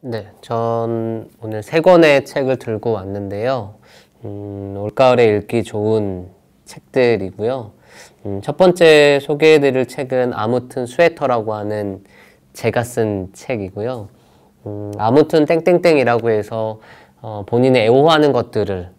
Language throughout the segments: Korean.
네, 전 오늘 세 권의 책을 들고 왔는데요. 음, 올가을에 읽기 좋은 책들이고요. 음, 첫 번째 소개해드릴 책은 아무튼 스웨터라고 하는 제가 쓴 책이고요. 음, 아무튼 땡땡땡이라고 해서 어, 본인의 애호하는 것들을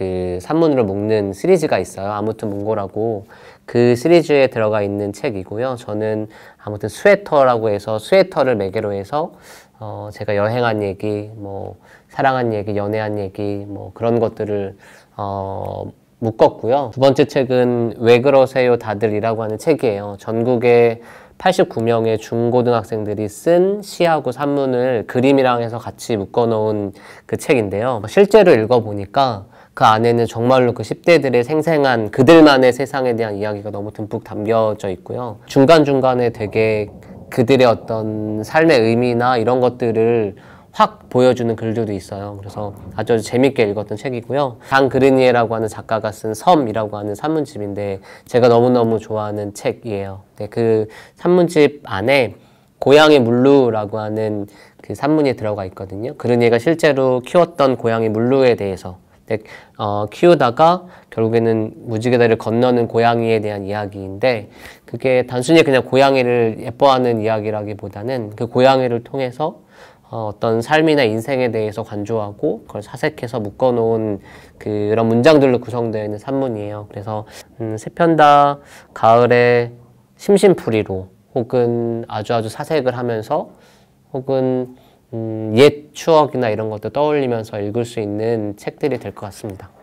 그 산문으로 묶는 시리즈가 있어요. 아무튼 몽고라고 그 시리즈에 들어가 있는 책이고요. 저는 아무튼 스웨터라고 해서 스웨터를 매개로 해서 어 제가 여행한 얘기, 뭐 사랑한 얘기, 연애한 얘기 뭐 그런 것들을 어 묶었고요. 두 번째 책은 왜 그러세요 다들이라고 하는 책이에요. 전국에 89명의 중고등학생들이 쓴 시하고 산문을 그림이랑 해서 같이 묶어놓은 그 책인데요. 실제로 읽어보니까 그 안에는 정말로 그 10대들의 생생한 그들만의 세상에 대한 이야기가 너무 듬뿍 담겨져 있고요. 중간중간에 되게 그들의 어떤 삶의 의미나 이런 것들을 확 보여주는 글들도 있어요. 그래서 아주 재밌게 읽었던 책이고요. 장 그르니에라고 하는 작가가 쓴 섬이라고 하는 산문집인데 제가 너무너무 좋아하는 책이에요. 네, 그 산문집 안에 고양이 물루라고 하는 그 산문이 들어가 있거든요. 그르니에가 실제로 키웠던 고양이 물루에 대해서 근데 어, 키우다가 결국에는 무지개다리를 건너는 고양이에 대한 이야기인데 그게 단순히 그냥 고양이를 예뻐하는 이야기라기보다는 그 고양이를 통해서 어, 어떤 삶이나 인생에 대해서 관조하고 그걸 사색해서 묶어놓은 그런 문장들로 구성되어 있는 산문이에요. 그래서 음, 세편 다 가을에 심심풀이로 혹은 아주 아주 사색을 하면서 혹은 음, 옛 추억이나 이런 것도 떠올리면서 읽을 수 있는 책들이 될 것 같습니다.